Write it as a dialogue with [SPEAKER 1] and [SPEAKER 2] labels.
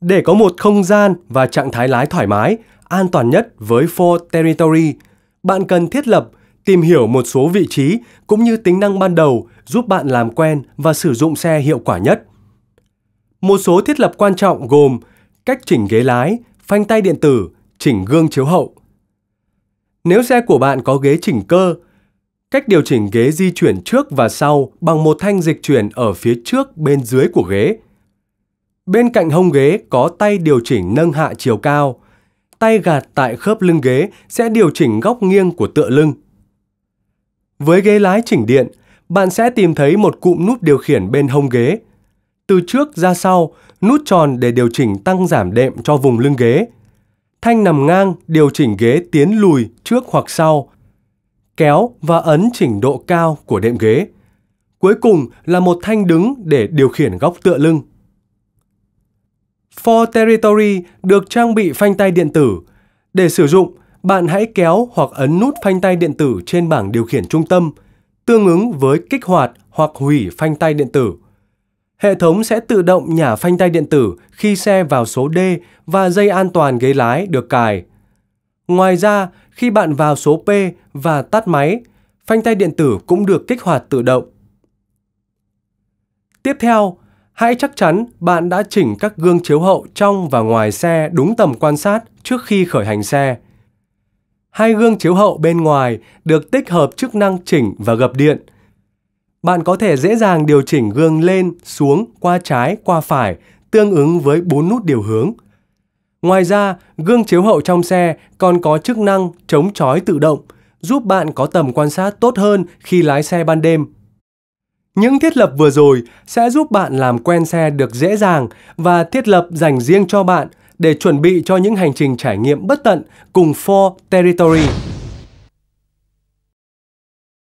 [SPEAKER 1] Để có một không gian và trạng thái lái thoải mái, an toàn nhất với Ford Territory, bạn cần thiết lập, tìm hiểu một số vị trí cũng như tính năng ban đầu giúp bạn làm quen và sử dụng xe hiệu quả nhất. Một số thiết lập quan trọng gồm cách chỉnh ghế lái, phanh tay điện tử, chỉnh gương chiếu hậu. Nếu xe của bạn có ghế chỉnh cơ, cách điều chỉnh ghế di chuyển trước và sau bằng một thanh dịch chuyển ở phía trước bên dưới của ghế – Bên cạnh hông ghế có tay điều chỉnh nâng hạ chiều cao. Tay gạt tại khớp lưng ghế sẽ điều chỉnh góc nghiêng của tựa lưng. Với ghế lái chỉnh điện, bạn sẽ tìm thấy một cụm nút điều khiển bên hông ghế. Từ trước ra sau, nút tròn để điều chỉnh tăng giảm đệm cho vùng lưng ghế. Thanh nằm ngang điều chỉnh ghế tiến lùi trước hoặc sau. Kéo và ấn chỉnh độ cao của đệm ghế. Cuối cùng là một thanh đứng để điều khiển góc tựa lưng. For Territory được trang bị phanh tay điện tử. Để sử dụng, bạn hãy kéo hoặc ấn nút phanh tay điện tử trên bảng điều khiển trung tâm, tương ứng với kích hoạt hoặc hủy phanh tay điện tử. Hệ thống sẽ tự động nhả phanh tay điện tử khi xe vào số D và dây an toàn ghế lái được cài. Ngoài ra, khi bạn vào số P và tắt máy, phanh tay điện tử cũng được kích hoạt tự động. Tiếp theo, Hãy chắc chắn bạn đã chỉnh các gương chiếu hậu trong và ngoài xe đúng tầm quan sát trước khi khởi hành xe. Hai gương chiếu hậu bên ngoài được tích hợp chức năng chỉnh và gập điện. Bạn có thể dễ dàng điều chỉnh gương lên, xuống, qua trái, qua phải, tương ứng với 4 nút điều hướng. Ngoài ra, gương chiếu hậu trong xe còn có chức năng chống chói tự động, giúp bạn có tầm quan sát tốt hơn khi lái xe ban đêm những thiết lập vừa rồi sẽ giúp bạn làm quen xe được dễ dàng và thiết lập dành riêng cho bạn để chuẩn bị cho những hành trình trải nghiệm bất tận cùng Ford Territory.